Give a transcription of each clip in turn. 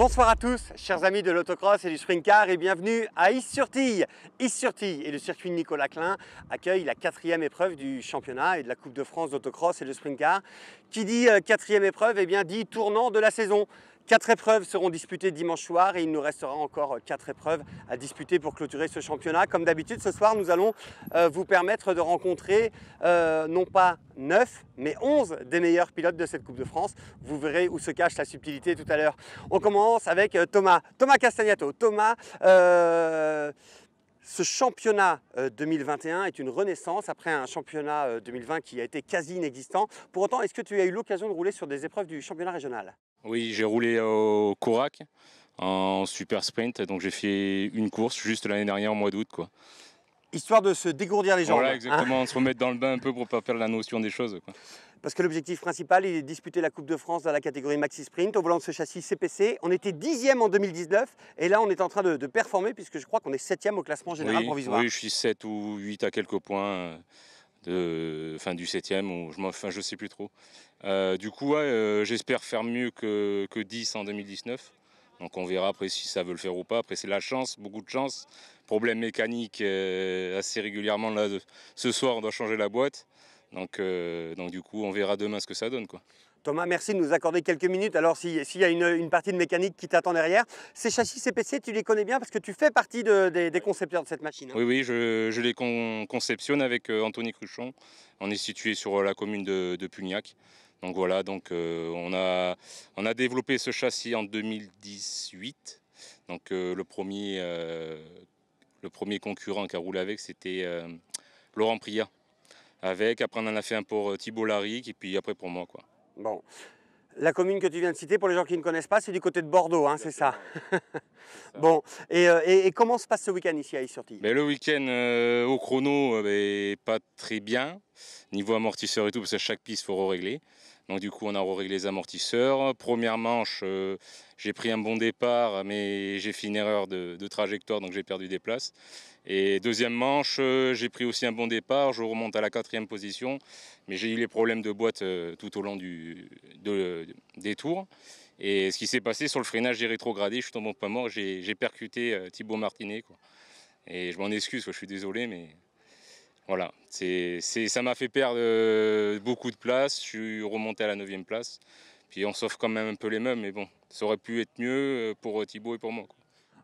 Bonsoir à tous, chers amis de l'autocross et du sprint car, et bienvenue à Is-sur-Tille. Is-sur-Tille et le circuit Nicolas Klein accueillent la quatrième épreuve du championnat et de la Coupe de France d'autocross et de sprint car. Qui dit euh, quatrième épreuve, eh bien dit tournant de la saison. Quatre épreuves seront disputées dimanche soir et il nous restera encore euh, quatre épreuves à disputer pour clôturer ce championnat. Comme d'habitude, ce soir, nous allons euh, vous permettre de rencontrer euh, non pas neuf, mais 11 des meilleurs pilotes de cette Coupe de France. Vous verrez où se cache la subtilité tout à l'heure. On commence avec Thomas, Thomas Castagnato. Thomas, ce championnat 2021 est une renaissance après un championnat 2020 qui a été quasi inexistant. Pour autant, est-ce que tu as eu l'occasion de rouler sur des épreuves du championnat régional oui, j'ai roulé au Korak en super sprint, donc j'ai fait une course juste l'année dernière au mois d'août. quoi. Histoire de se dégourdir les jambes. Voilà, hein. exactement, se remettre dans le bain un peu pour ne pas perdre la notion des choses. Parce que l'objectif principal il est de disputer la Coupe de France dans la catégorie Maxi Sprint au volant de ce châssis CPC. On était dixième en 2019 et là on est en train de, performer puisque je crois qu'on est septième au classement général provisoire. Oui, je suis 7 ou 8 à quelques points fin du 7e, ou je ne sais plus trop. Euh, du coup, euh, j'espère faire mieux que, 10 en 2019. Donc on verra après si ça veut le faire ou pas. Après c'est la chance, beaucoup de chance. Problème mécanique euh, assez régulièrement là. ce soir on doit changer la boîte. Donc, donc du coup on verra demain ce que ça donne. quoi. Thomas, merci de nous accorder quelques minutes. Alors, s'il y a une, partie de mécanique qui t'attend derrière, ces châssis CPC, tu les connais bien parce que tu fais partie des, concepteurs de cette machine. Hein. oui, oui, je, les conceptionne avec euh, Anthony Cruchon. On est situé sur euh, la commune de, Pugnac. Donc voilà, donc, euh, on, a, on a développé ce châssis en 2018. Donc le, premier, concurrent qui a roulé avec, c'était Laurent Priat. Avec, après on en a fait un pour Thibault Laric et puis après pour moi. quoi. Bon. La commune que tu viens de citer, pour les gens qui ne connaissent pas, c'est du côté de Bordeaux, hein, c'est ça. bon, euh, et, comment se passe ce week-end ici à Issurti ben, Le week-end euh, au chrono, euh, n'est ben, pas très bien, niveau amortisseur et tout, parce que chaque piste, il faut régler. Donc du coup, on a réglé les amortisseurs. Première manche, euh, j'ai pris un bon départ, mais j'ai fait une erreur de, trajectoire, donc j'ai perdu des places. Et deuxième manche, euh, j'ai pris aussi un bon départ, je remonte à la quatrième position, mais j'ai eu les problèmes de boîte euh, tout au long du, des tours. Et ce qui s'est passé sur le freinage, j'ai rétrogradé, je suis tombé pas mort, j'ai percuté Thibaut Martinet. Quoi. Et je m'en excuse, je suis désolé, mais voilà, c'est, ça m'a fait perdre euh, beaucoup de places, Je suis remonté à la 9 place. Puis on sauve quand même un peu les mêmes, mais bon, ça aurait pu être mieux euh, pour euh, Thibaut et pour moi.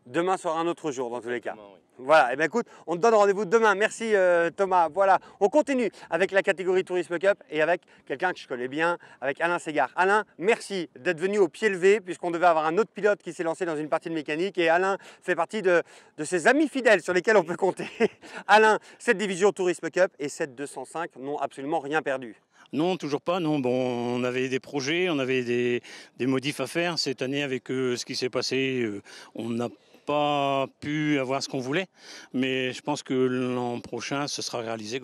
Demain sera un autre jour dans tous les cas. Voilà, et eh bien écoute, on te donne rendez-vous demain. Merci euh, Thomas. Voilà, on continue avec la catégorie Tourisme Cup et avec quelqu'un que je connais bien, avec Alain Segar. Alain, merci d'être venu au pied levé puisqu'on devait avoir un autre pilote qui s'est lancé dans une partie de mécanique et Alain fait partie de, ses amis fidèles sur lesquels on peut compter. Alain, cette division Tourisme Cup et cette 205 n'ont absolument rien perdu. Non, toujours pas. Non, bon, on avait des projets, on avait des, des modifs à faire. Cette année, avec euh, ce qui s'est passé, euh, on n'a pas pu avoir ce qu'on voulait. Mais je pense que l'an prochain, ce sera réalisé.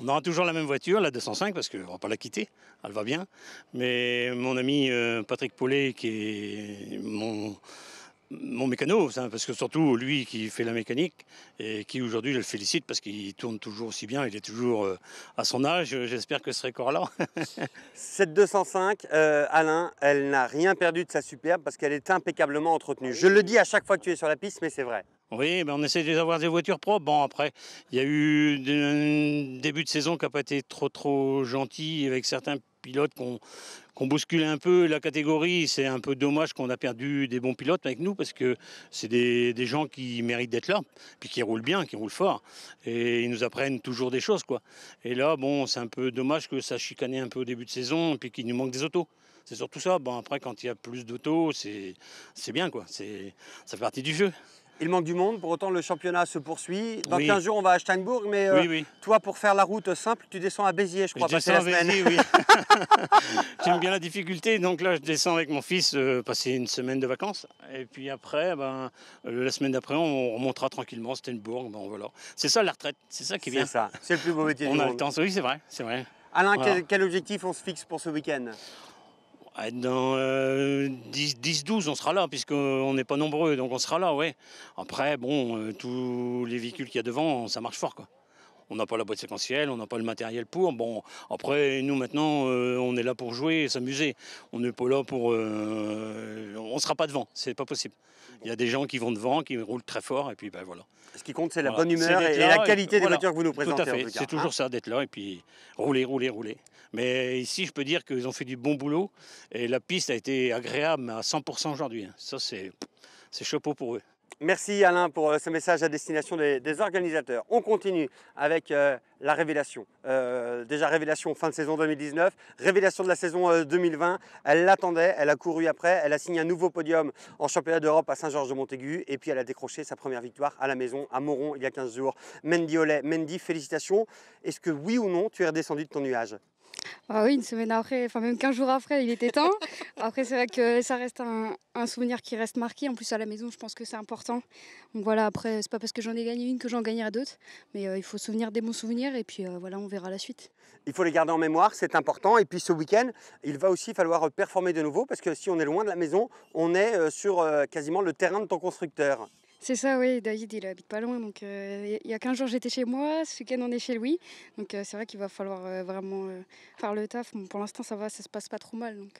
On aura toujours la même voiture, la 205, parce qu'on ne va pas la quitter. Elle va bien. Mais mon ami euh, Patrick Paulet, qui est mon mon mécano, parce que surtout lui qui fait la mécanique et qui aujourd'hui je le félicite parce qu'il tourne toujours aussi bien, il est toujours euh, à son âge, j'espère que ce record-là. Cette 205, Alain, elle n'a rien perdu de sa superbe parce qu'elle est impeccablement entretenue. Je le dis à chaque fois que tu es sur la piste, mais c'est vrai. Oui, ben on essaie d'avoir des voitures propres. Bon, après, il y a eu un début de saison qui n'a pas été trop, trop gentil avec certains pilotes qu'on qu'on bouscule un peu la catégorie. C'est un peu dommage qu'on a perdu des bons pilotes avec nous parce que c'est des, des, gens qui méritent d'être là, puis qui roulent bien, qui roulent fort. Et ils nous apprennent toujours des choses, quoi. Et là, bon, c'est un peu dommage que ça chicanait un peu au début de saison, et puis qu'il nous manque des autos. C'est surtout ça. Bon, après, quand il y a plus d'autos, c'est bien, quoi. Ça fait partie du jeu. Il manque du monde, pour autant le championnat se poursuit. Dans 15 jours, on va à Steinbourg, mais euh, toi, pour faire la route simple, tu descends à Béziers, je crois, je semaine. Béziers, oui. J'aime bien la difficulté, donc là, je descends avec mon fils euh, passer une semaine de vacances. Et puis après, eh ben, euh, la semaine d'après, on remontera tranquillement à Steinbourg. Ben, voilà. C'est ça la retraite, c'est ça qui vient. C'est ça, c'est le plus beau métier on du monde. a le temps, oui, c'est vrai, c'est vrai. Alain, quel objectif on se fixe pour ce week-end dans 10-12, euh, on sera là, puisqu'on n'est pas nombreux, donc on sera là, ouais. Après, bon, euh, tous les véhicules qu'il y a devant, ça marche fort, quoi. On n'a pas la boîte séquentielle, on n'a pas le matériel pour. Bon, après, nous, maintenant, euh, on est là pour jouer et s'amuser. On n'est pas là pour... on ne sera pas devant, c'est pas possible. Il y a des gens qui vont devant, qui roulent très fort, et puis, ben voilà. Ce qui compte, c'est la bonne humeur et, la qualité des voitures que vous nous présentez, Tout à fait, c'est hein. toujours ça, d'être là, et puis rouler, rouler, rouler. Mais ici, je peux dire qu'ils ont fait du bon boulot et la piste a été agréable à 100% aujourd'hui. Hein. Ça, c'est chapeau pour eux. Merci Alain pour euh, ce message à destination des, organisateurs. On continue avec euh, la révélation. Euh, déjà révélation fin de saison 2019, révélation de la saison 2020. Elle l'attendait, elle a couru après, elle a signé un nouveau podium en championnat d'Europe à Saint-Georges-de-Montaigu et puis elle a décroché sa première victoire à la maison à Moron il y a 15 jours. Mendy Olay, Mendy, félicitations. Est-ce que oui ou non tu es redescendu de ton nuage bah oui, une semaine après, enfin même 15 jours après, il était temps. Après, c'est vrai que ça reste un, souvenir qui reste marqué. En plus, à la maison, je pense que c'est important. Donc voilà, après, c'est pas parce que j'en ai gagné une que j'en gagnerai d'autres. Mais euh, il faut souvenir des bons souvenirs et puis euh, voilà, on verra la suite. Il faut les garder en mémoire, c'est important. Et puis ce week-end, il va aussi falloir euh, performer de nouveau parce que si on est loin de la maison, on est sur quasiment le terrain de ton constructeur. C'est ça, oui. David, il habite pas loin. Donc, euh, il y a 15 jours, j'étais chez moi. Ce week-end, on est chez lui. Donc, euh, c'est vrai qu'il va falloir euh, vraiment faire le taf. pour l'instant, ça va, ça se passe pas trop mal. Donc,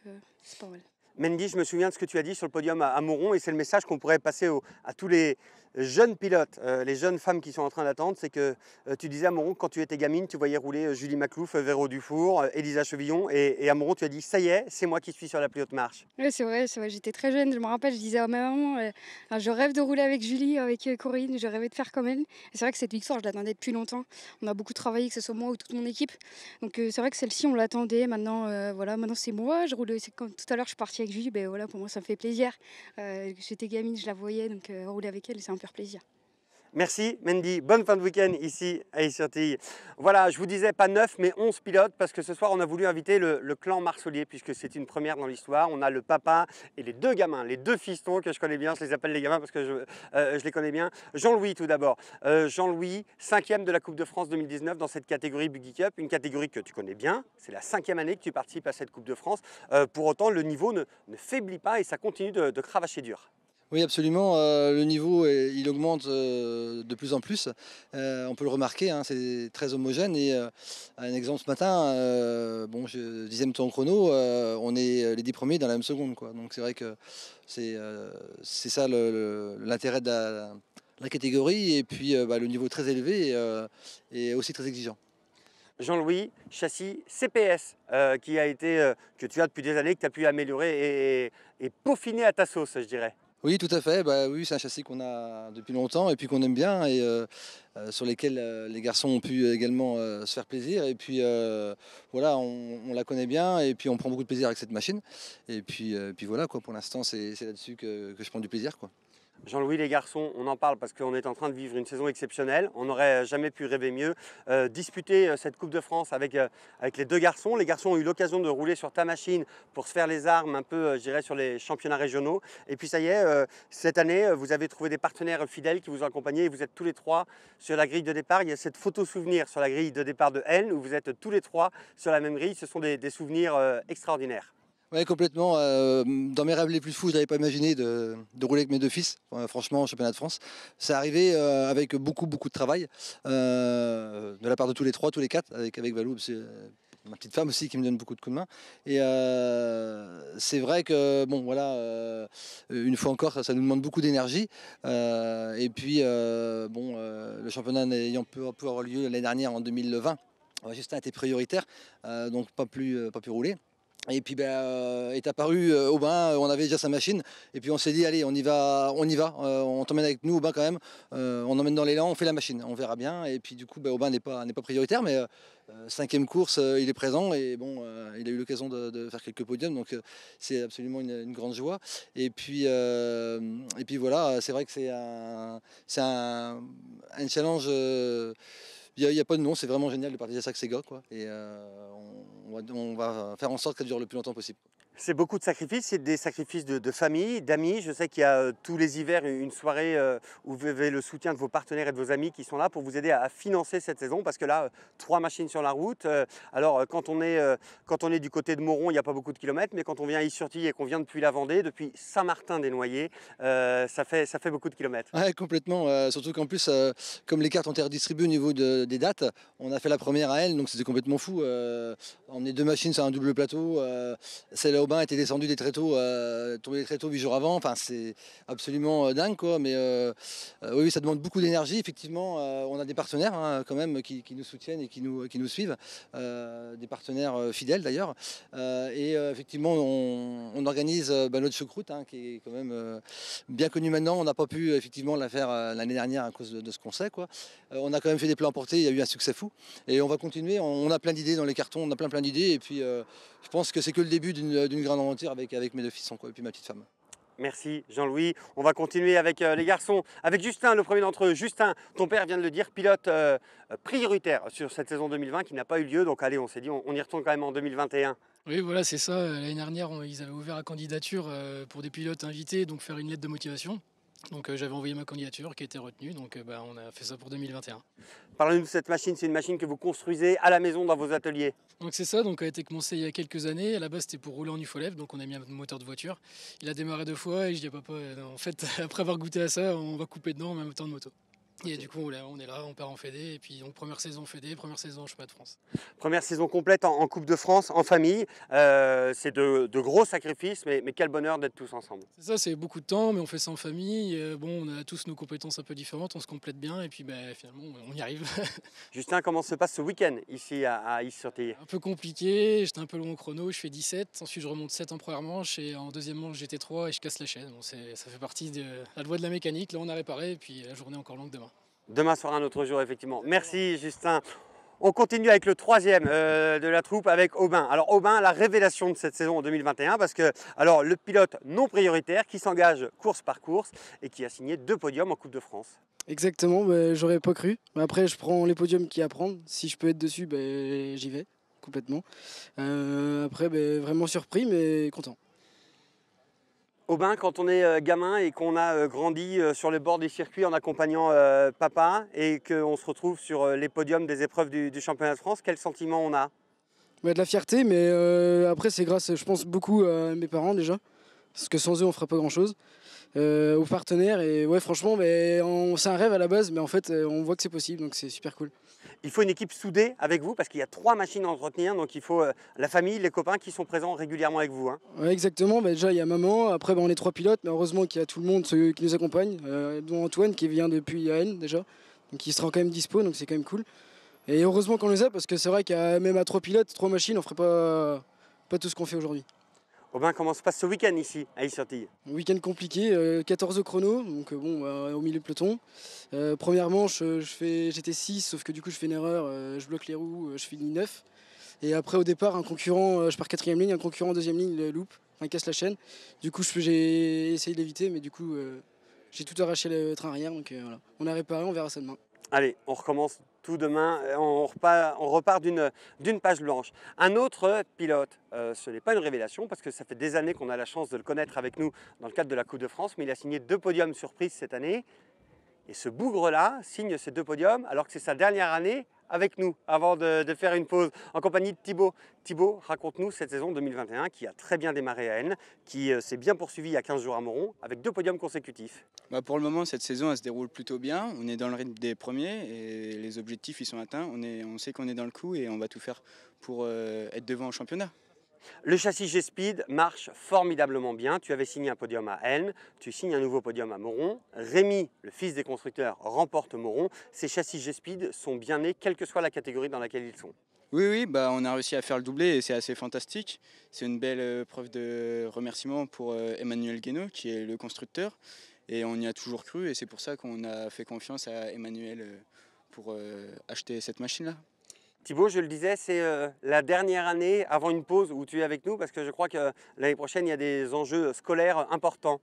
c'est pas mal. Mendy, je me souviens de ce que tu as dit sur le podium à, Moron, et c'est le message qu'on pourrait passer à tous les jeunes pilotes, euh, les jeunes femmes qui sont en train d'attendre, c'est que euh, tu disais à Moron, quand tu étais gamine, tu voyais rouler euh, Julie Maclouf, Véro Dufour, Elisa Chevillon, et, à Moron, tu as dit, ça y est, c'est moi qui suis sur la plus haute marche. Oui, c'est vrai, vrai. j'étais très jeune, je me rappelle, je disais à oh, ma maman, je rêve de rouler avec Julie, avec Corinne, je rêvais de faire comme elle. C'est vrai que cette victoire, je l'attendais depuis longtemps. On a beaucoup travaillé, que ce soit moi ou toute mon équipe. Donc c'est vrai que celle-ci, on l'attendait. Maintenant, voilà, maintenant c'est moi. Je roule, comme tout à l'heure, je suis avec Julie, ben voilà, pour moi ça me fait plaisir. Euh, j'étais gamine, je la voyais, donc euh, rouler avec elle, c'est un pur plaisir. Merci Mendy, bonne fin de week-end ici à Voilà, je vous disais pas 9 mais 11 pilotes parce que ce soir on a voulu inviter le, clan Marsolier puisque c'est une première dans l'histoire. On a le papa et les deux gamins, les deux fistons que je connais bien, je les appelle les gamins parce que je, euh, les connais bien. Jean-Louis tout d'abord. Euh, Jean-Louis, cinquième de la Coupe de France 2019 dans cette catégorie Buggy Cup, une catégorie que tu connais bien. C'est la cinquième année que tu participes à cette Coupe de France. Euh, pour autant, le niveau ne, faiblit pas et ça continue de cravacher dur. Oui, absolument. Euh, le niveau, il augmente euh, de plus en plus. Euh, on peut le remarquer, hein, c'est très homogène. Et un exemple ce matin, bon, je, dixième temps en chrono, on est les dix premiers dans la même seconde. Quoi. Donc c'est vrai que c'est ça l'intérêt de la, catégorie. Et puis bah, le niveau très élevé et, aussi très exigeant. Jean-Louis, châssis CPS, qui a été, que tu as depuis des années, que tu as pu améliorer et, peaufiner à ta sauce, je dirais. Oui, tout à fait. Bah, oui, c'est un châssis qu'on a depuis longtemps et puis qu'on aime bien et sur lesquels les garçons ont pu également se faire plaisir. Et puis voilà, on, la connaît bien et puis on prend beaucoup de plaisir avec cette machine. Et puis, puis voilà, quoi, pour l'instant, c'est là-dessus que, que je prends du plaisir. Quoi. Jean-Louis, les garçons, on en parle parce qu'on est en train de vivre une saison exceptionnelle. On n'aurait jamais pu rêver mieux. Euh, disputer euh, cette Coupe de France euh, avec, les deux garçons. Les garçons ont eu l'occasion de rouler sur ta machine pour se faire les armes un peu, je dirais, sur les championnats régionaux. Et puis ça y est, cette année, vous avez trouvé des partenaires fidèles qui vous ont accompagné et vous êtes tous les trois sur la grille de départ. Il y a cette photo souvenir sur la grille de départ de N où vous êtes tous les trois sur la même grille. Ce sont des souvenirs extraordinaires. Oui, complètement. Euh, dans mes rêves les plus fous, je n'avais pas imaginé de, rouler avec mes deux fils, franchement, en championnat de France. C'est arrivé euh, avec beaucoup, beaucoup de travail, euh, de la part de tous les trois, tous les quatre, avec, avec Valou, ma petite femme aussi qui me donne beaucoup de coups de main. Et c'est vrai que, bon, voilà, une fois encore, ça, nous demande beaucoup d'énergie. et puis, bon, le championnat n'ayant pu, avoir lieu l'année dernière en 2020, Justin été prioritaire, donc pas plus, pas plus et puis ben, euh, est apparu euh, Aubin, euh, on avait déjà sa machine, et puis on s'est dit allez on y va, on y va, on t'emmène avec nous Aubin quand même, on emmène dans l'élan, on fait la machine, on verra bien. Et puis du coup ben, Aubin n'est pas, n'est pas prioritaire, mais cinquième course, il est présent et bon, il a eu l'occasion de, faire quelques podiums, donc c'est absolument une, grande joie. Et puis, et puis voilà, c'est vrai que c'est un, c'est un, un challenge il n'y a, pas de nom, c'est vraiment génial de partager ça avec ces Et euh, on, va, faire en sorte qu'elle dure le plus longtemps possible. C'est beaucoup de sacrifices, c'est des sacrifices de, famille, d'amis. Je sais qu'il y a euh, tous les hivers une soirée euh, où vous avez le soutien de vos partenaires et de vos amis qui sont là pour vous aider à, financer cette saison parce que là, euh, trois machines sur la route. alors quand on, est, quand on est du côté de Moron, il n'y a pas beaucoup de kilomètres, mais quand on vient à Issurtille et qu'on vient depuis la Vendée, depuis Saint-Martin-des-Noyers, ça, fait, ça fait beaucoup de kilomètres. Oui, complètement. surtout qu'en plus, comme les cartes ont été redistribuées au niveau des dates, on a fait la première à elle, donc c'était complètement fou. on est deux machines sur un double plateau, c'est là Aubin était descendu des tréteaux, euh, tombé des tréteaux huit jours avant. Enfin, c'est absolument euh, dingue, quoi. Mais euh, euh, oui, ça demande beaucoup d'énergie. Effectivement, on a des partenaires hein, quand même qui, nous soutiennent et qui nous, qui nous suivent, des partenaires fidèles d'ailleurs. et effectivement, on, organise bah, notre choucroute, hein, qui est quand même bien connue maintenant. On n'a pas pu effectivement la faire l'année dernière à cause de, ce qu'on sait, quoi. on a quand même fait des plats portés Il y a eu un succès fou. Et on va continuer. On, on a plein d'idées dans les cartons. On a plein plein d'idées. Et puis, je pense que c'est que le début d'une une grande aventure avec, avec mes deux fils et puis ma petite femme. Merci Jean-Louis. On va continuer avec euh, les garçons, avec Justin, le premier d'entre eux. Justin, ton père vient de le dire, pilote euh, prioritaire sur cette saison 2020 qui n'a pas eu lieu. Donc allez, on s'est dit, on, y retourne quand même en 2021. Oui, voilà, c'est ça. Euh, l'année dernière, ils avaient ouvert la candidature pour des pilotes invités, donc faire une lettre de motivation. Donc euh, j'avais envoyé ma candidature qui a été retenue, donc euh, bah, on a fait ça pour 2021. Parlez-nous de cette machine, c'est une machine que vous construisez à la maison dans vos ateliers. Donc c'est ça, donc a été commencé il y a quelques années. À la base c'était pour rouler en UFOLEV, donc on a mis un moteur de voiture. Il a démarré deux fois et je dis à papa, euh, en fait après avoir goûté à ça, on va couper dedans, en même temps de moto. Et du coup, on est là, on part en Fédé. Et puis, donc, première saison Fédé, première saison en chemin de France. Première saison complète en, Coupe de France, en famille. Euh, c'est de, gros sacrifices, mais, quel bonheur d'être tous ensemble. C'est ça, c'est beaucoup de temps, mais on fait ça en famille. Euh, bon, on a tous nos compétences un peu différentes, on se complète bien. Et puis, bah, finalement, on y arrive. Justin, comment se passe ce week-end ici à, à sur Un peu compliqué. J'étais un peu long au chrono. Je fais 17. Ensuite, je remonte 7 en première manche. Et en deuxième manche, j'étais 3 et je casse la chaîne. Bon, ça fait partie de la loi de la mécanique. Là, on a réparé. Et puis, la journée encore longue demain. Demain sera un autre jour, effectivement. Merci, Justin. On continue avec le troisième euh, de la troupe avec Aubin. Alors Aubin, la révélation de cette saison en 2021 parce que alors le pilote non prioritaire qui s'engage course par course et qui a signé deux podiums en Coupe de France. Exactement, bah, j'aurais pas cru. Mais après, je prends les podiums qui y Si je peux être dessus, bah, j'y vais complètement. Euh, après, bah, vraiment surpris mais content. Aubin, quand on est euh, gamin et qu'on a euh, grandi euh, sur les bords des circuits en accompagnant papa et qu'on se retrouve sur les podiums des épreuves du, championnat de France, quel sentiment on a Ouais, bah, De la fierté, mais après c'est grâce, je pense, beaucoup à mes parents déjà, parce que sans eux on ferait pas grand-chose, aux partenaires, et ouais franchement, c'est un rêve à la base, mais en fait on voit que c'est possible, donc c'est super cool. Il faut une équipe soudée avec vous parce qu'il y a trois machines à entretenir, donc il faut euh, la famille, les copains qui sont présents régulièrement avec vous. Hein. exactement, bah, déjà il y a maman, après bah, on est trois pilotes, mais heureusement qu'il y a tout le monde qui nous accompagne, euh, dont Antoine qui vient depuis N déjà, donc il se quand même dispo, donc c'est quand même cool. Et heureusement qu'on les a parce que c'est vrai qu'à même à trois pilotes, trois machines, on ferait pas, pas tout ce qu'on fait aujourd'hui. Robin, comment se passe ce week-end ici, à Un Week-end compliqué, 14 euh, chrono, donc euh, bon, euh, au milieu de peloton. première manche, je fais, j'étais 6, sauf que du coup, je fais une erreur, je bloque les roues, je finis 9. Et après, au départ, un concurrent, je pars quatrième ligne, un concurrent deuxième ligne le loupe, il casse la chaîne. Du coup, j'ai essayé de l'éviter, mais du coup, j'ai tout arraché le train arrière, donc voilà. On a réparé, on verra ça demain. Allez, on recommence tout demain, euh, on repart, d'une page blanche. Un autre pilote, euh, ce n'est pas une révélation parce que ça fait des années qu'on a la chance de le connaître avec nous dans le cadre de la Coupe de France, mais il a signé deux podiums surprises cette année. Et ce bougre-là signe ces deux podiums alors que c'est sa dernière année avec nous avant de, faire une pause en compagnie de Thibaut. Thibaut, raconte-nous cette saison 2021 qui a très bien démarré à N, qui euh, s'est bien poursuivie il y a 15 jours à Moron avec deux podiums consécutifs. Bah, pour le moment, cette saison elle se déroule plutôt bien. On est dans le rythme des premiers et les objectifs ils sont atteints. On, sait qu'on est dans le coup et on va tout faire pour euh, être devant au championnat. Le châssis G-Speed marche formidablement bien. Tu avais signé un podium à Elm, tu signes un nouveau podium à Moron. Rémi, le fils des constructeurs, remporte Moron. Ces châssis G-Speed sont bien nés, quelle que soit la catégorie dans laquelle ils sont. Oui, oui, bah, on a réussi à faire le doublé et c'est assez fantastique. C'est une belle euh, preuve de remerciement pour euh, Emmanuel Guénaud, qui est le constructeur. Et on y a toujours cru et c'est pour ça qu'on a fait confiance à Emmanuel euh, pour acheter cette machine-là. Thibaut, je le disais, c'est euh, la dernière année avant une pause où tu es avec nous parce que je crois que l'année prochaine, il y a des enjeux scolaires importants.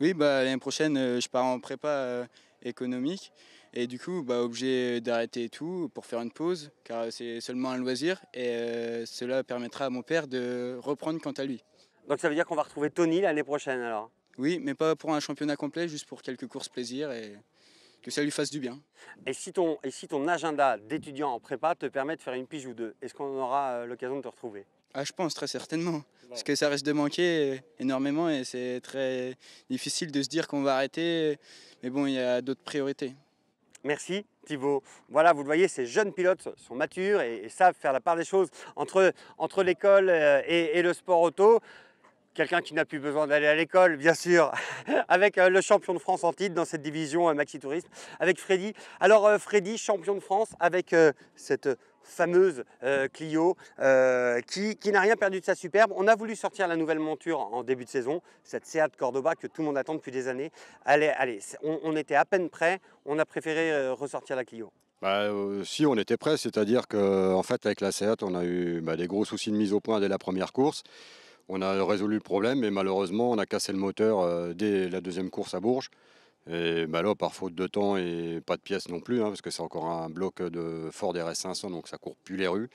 Oui, bah, l'année prochaine, euh, je pars en prépa euh, économique et du coup, bah, obligé d'arrêter tout pour faire une pause car c'est seulement un loisir et cela permettra à mon père de reprendre quant à lui. Donc ça veut dire qu'on va retrouver Tony l'année prochaine alors Oui, mais pas pour un championnat complet, juste pour quelques courses plaisir et que ça lui fasse du bien. Et si ton, et si ton agenda d'étudiant en prépa te permet de faire une pige ou deux, est-ce qu'on aura euh, l'occasion de te retrouver ah, je pense très certainement, parce que ça risque de manquer euh, énormément et c'est très difficile de se dire qu'on va arrêter, mais bon, il y a d'autres priorités. Merci Thibaut. Voilà, vous le voyez, ces jeunes pilotes sont matures et, savent faire la part des choses entre, entre l'école euh, et le sport auto. Quelqu'un qui n'a plus besoin d'aller à l'école, bien sûr, avec euh, le champion de France en titre dans cette division euh, Maxi Tourisme, avec Freddy. Alors euh, Freddy, champion de France, avec cette fameuse Clio qui, n'a rien perdu de sa superbe. On a voulu sortir la nouvelle monture en début de saison, cette Seat Cordoba que tout le monde attend depuis des années. Allez, allez, on, était à peine prêt, on a préféré ressortir la Clio. Bah, si on était prêt, c'est-à-dire qu'en fait avec la Seat, on a eu bah, des gros soucis de mise au point dès la première course on a résolu le problème, mais malheureusement, on a cassé le moteur euh, dès la deuxième course à Bourges. Et bah là, par faute de temps et pas de pièces non plus, hein, parce que c'est encore un bloc de Ford RS500, donc ça court plus les rues.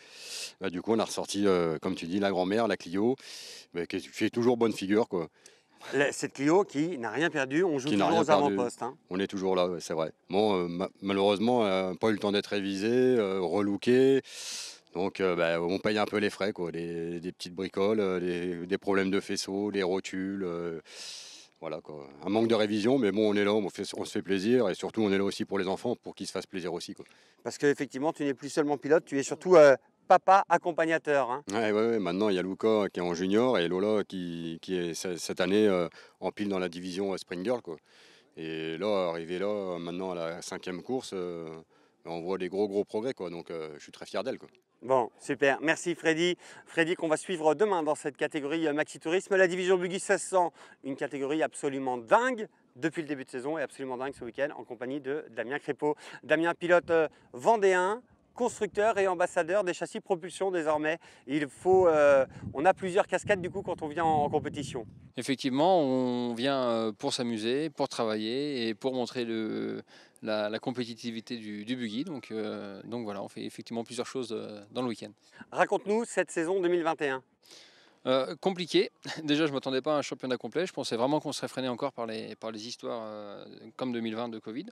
Bah, du coup, on a ressorti, euh, comme tu dis, la grand-mère, la Clio, bah, qui fait toujours bonne figure. Quoi. Cette Clio qui n'a rien perdu, on joue toujours aux avant-postes. Hein. On est toujours là, c'est vrai. Bon, euh, malheureusement, pas eu le temps d'être révisé, relooké. Donc euh, bah, on paye un peu les frais, quoi, des, petites bricoles, euh, des, problèmes de faisceaux, des rotules. Euh, voilà quoi. Un manque de révision, mais bon, on est là, on, se fait plaisir et surtout on est là aussi pour les enfants pour qu'ils se fassent plaisir aussi. Quoi. Parce qu'effectivement, tu n'es plus seulement pilote, tu es surtout papa accompagnateur. Hein. Ouais, ouais, maintenant il y a Luca qui est en junior et Lola qui, qui est cette année en pile dans la division Spring Girl. Quoi. Et là, arrivé là, maintenant à la cinquième course, on voit des gros gros progrès. Quoi. Donc je suis très fier d'elle. Quoi. Bon, super. Merci Freddy. Freddy qu'on va suivre demain dans cette catégorie euh, Maxi Tourisme. La division Buggy 1600, une catégorie absolument dingue depuis le début de saison et absolument dingue ce week-end en compagnie de Damien Crépeau. Damien, pilote euh, vendéen, constructeur et ambassadeur des châssis propulsion désormais. Il faut, euh, on a plusieurs cascades du coup quand on vient en, compétition. Effectivement, on vient euh, pour s'amuser, pour travailler et pour montrer la, compétitivité du, buggy. Donc, euh, donc voilà, on fait effectivement plusieurs choses dans le week-end. Raconte-nous cette saison 2021. Euh, compliqué. Déjà, je ne m'attendais pas à un championnat complet. Je pensais vraiment qu'on serait freiné encore par les, par les histoires euh, comme 2020 de Covid.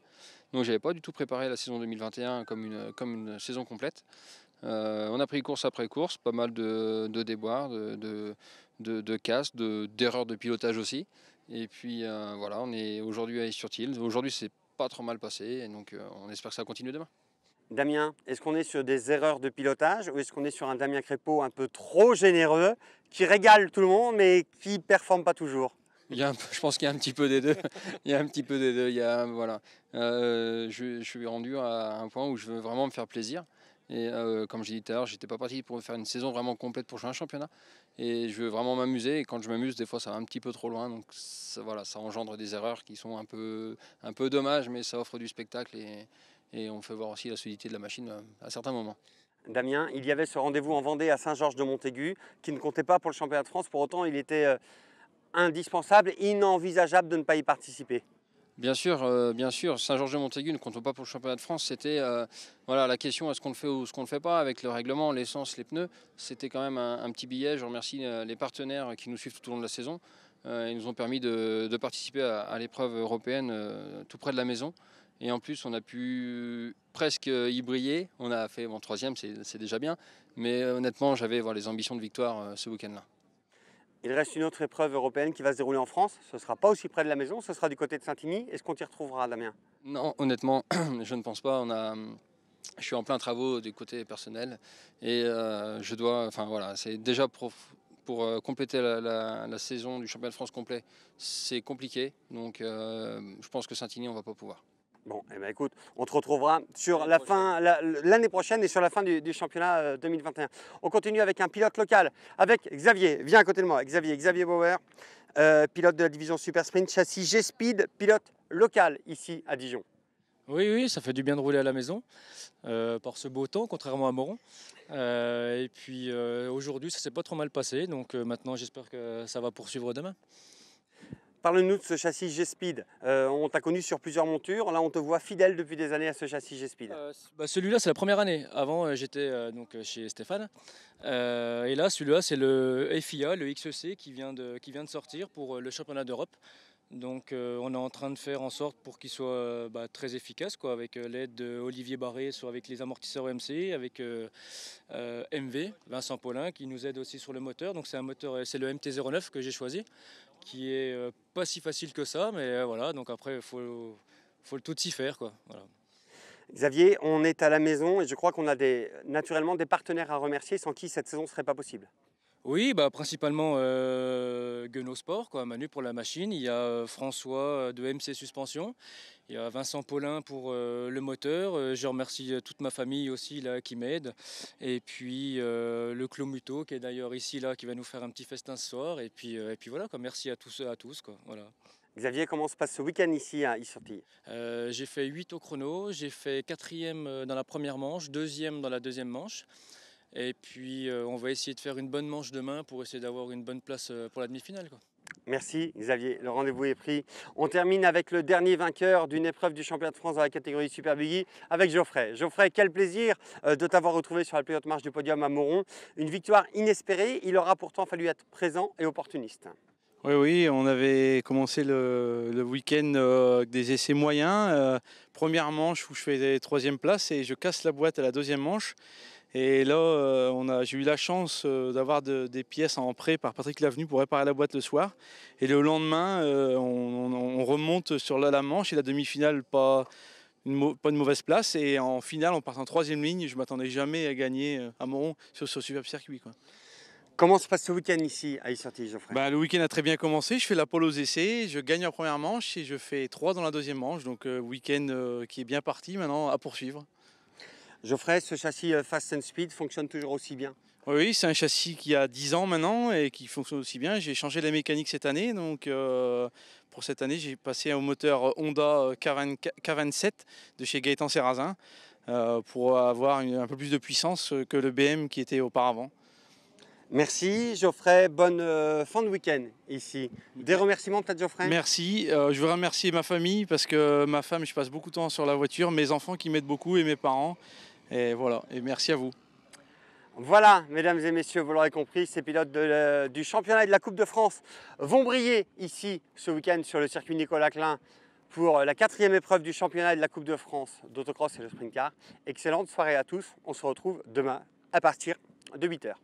Donc, je n'avais pas du tout préparé la saison 2021 comme une, comme une saison complète. Euh, on a pris course après course, pas mal de, déboires, de, de, de, de d'erreurs de, pilotage aussi. Et puis voilà, on est aujourd'hui à Esturtil. Aujourd'hui, c'est pas trop mal passé. Et donc, on espère que ça continue demain. Damien, est-ce qu'on est sur des erreurs de pilotage ou est-ce qu'on est sur un Damien Crépeau un peu trop généreux qui régale tout le monde mais qui ne performe pas toujours il y a je pense qu'il y a un petit peu des deux. Il y a un petit peu des deux. voilà. Euh, je, suis rendu à un point où je veux vraiment me faire plaisir. Et euh, comme j'ai dit tout à l'heure, j'étais pas parti pour faire une saison vraiment complète pour jouer un championnat. Et je veux vraiment m'amuser. Et quand je m'amuse, des fois, ça va un petit peu trop loin. Donc ça, voilà, ça engendre des erreurs qui sont un peu, un peu dommages, mais ça offre du spectacle. Et, et on fait voir aussi la solidité de la machine euh, à certains moments. Damien, il y avait ce rendez-vous en Vendée à Saint-Georges-de-Montaigu qui ne comptait pas pour le championnat de France. Pour autant, il était euh, indispensable, inenvisageable de ne pas y participer. Bien sûr, euh, bien sûr. Saint-Georges-de-Montaigu ne compte pas pour le championnat de France. C'était voilà la question est-ce qu'on le fait ou est-ce qu'on ne le fait pas avec le règlement, l'essence, les pneus. C'était quand même un, petit billet. Je remercie les partenaires qui nous suivent tout au long de la saison. ils nous ont permis de, participer à l'épreuve européenne tout près de la maison. Et en plus, on a pu presque y briller. On a fait mon troisième, c'est déjà bien. Mais euh, honnêtement, j'avais les ambitions de victoire euh, ce week-end-là. Il reste une autre épreuve européenne qui va se dérouler en France. Ce ne sera pas aussi près de la maison, ce sera du côté de Saint-Igny. Est-ce qu'on t'y retrouvera, Damien Non, honnêtement, je ne pense pas. On a, je suis en plein travaux du côté personnel et euh, je dois, enfin voilà, c'est déjà pour, pour compléter la, saison du championnat de France complet, c'est compliqué. Donc, je pense que Saint-Igny, on va pas pouvoir. Bon, eh ben écoute, on te retrouvera sur la fin l'année prochaine et sur la fin du, championnat 2021. Euh, on continue avec un pilote local, avec Xavier. Viens à côté de moi, Xavier, Xavier Bauer, euh, pilote de la division Super Sprint châssis G-Speed, pilote local ici à Dijon. Oui, oui, ça fait du bien de rouler à la maison euh, par ce beau temps, contrairement à Moron. et puis aujourd'hui, ça s'est pas trop mal passé, donc maintenant j'espère que ça va poursuivre demain. Parle-nous de ce châssis G-Speed. Euh, on t'a connu sur plusieurs montures. Là, on te voit fidèle depuis des années à ce châssis G-Speed. Euh, bah, celui-là, c'est la première année. Avant, euh, j'étais donc chez Stéphane. et là, celui-là, c'est le FIA, le XEC, qui vient de, qui vient de sortir pour le championnat d'Europe. Donc, on est en train de faire en sorte pour qu'il soit bah, très efficace, quoi, avec l'aide d'Olivier Barré, soit avec les amortisseurs MC, avec MV, Vincent Paulin, qui nous aide aussi sur le moteur. Donc, c'est un moteur, c'est le MT-09 que j'ai choisi qui est euh, pas si facile que ça, mais euh, voilà, donc après, il faut, faut tout s'y faire. Quoi, Xavier, on est à la maison et je crois qu'on a des, naturellement des partenaires à remercier sans qui cette saison ne serait pas possible. Oui, bah, principalement euh, Sport, quoi, Manu pour la machine. Il y a euh, François de MC Suspension. Il y a Vincent Paulin pour euh, le moteur. Euh, je remercie euh, toute ma famille aussi là qui m'aide. Et puis le Clos Muto qui est d'ailleurs ici là qui va nous faire un petit festin ce soir. Et puis, et puis voilà quoi. Merci à tous à tous quoi. Voilà. Xavier, comment se passe ce week-end ici à Issortille euh, J'ai fait 8 au chrono, j'ai fait quatrième dans la première manche, deuxième dans la deuxième manche. Et puis on va essayer de faire une bonne manche demain pour essayer d'avoir une bonne place pour la demi-finale. Merci Xavier, le rendez-vous est pris. On termine avec le dernier vainqueur d'une épreuve du championnat de France dans la catégorie Super Biggie avec Geoffrey. Geoffrey, quel plaisir euh, de t'avoir retrouvé sur la plus haute marche du podium à Moron. Une victoire inespérée, il aura pourtant fallu être présent et opportuniste. Oui, on avait commencé le, week-end euh, avec des essais moyens. Euh, première manche où je fais troisième place et je casse la boîte à la deuxième manche. Et là, euh, j'ai eu la chance d'avoir des pièces en prêt par Patrick Lavenu pour réparer la boîte le soir. Et le lendemain, on, remonte sur la, manche et la demi-finale, pas une, mauvaise place. Et en finale, on part en troisième ligne. Je m'attendais jamais à gagner à Moron sur ce superbe circuit. Quoi. Comment se passe ce week-end ici à Issertilly, Geoffrey bah, Le week-end a très bien commencé. Je fais la pole aux essais, je gagne en première manche et je fais 3 dans la deuxième manche. Donc, euh, week-end euh, qui est bien parti maintenant à poursuivre. Geoffrey, ce châssis euh, Fast and Speed fonctionne toujours aussi bien Oui, c'est un châssis qui a 10 ans maintenant et qui fonctionne aussi bien. J'ai changé la mécanique cette année. Donc, pour cette année, j'ai passé au moteur Honda K27 de chez Gaëtan Serrazin pour avoir un peu plus de puissance que le BM qui était auparavant. Merci Geoffrey, bonne euh, fin de week-end ici. Des remerciements peut-être Geoffrey Merci, euh, je veux remercier ma famille parce que ma femme, je passe beaucoup de temps sur la voiture, mes enfants qui m'aident beaucoup et mes parents. Et voilà, et merci à vous. Voilà, mesdames et messieurs, vous l'aurez compris, ces pilotes du championnat et de la Coupe de France vont briller ici ce week-end sur le circuit Nicolas Klein pour la quatrième épreuve du championnat et de la Coupe de France d'autocross et le sprint car. Excellente soirée à tous, on se retrouve demain à partir de 8h.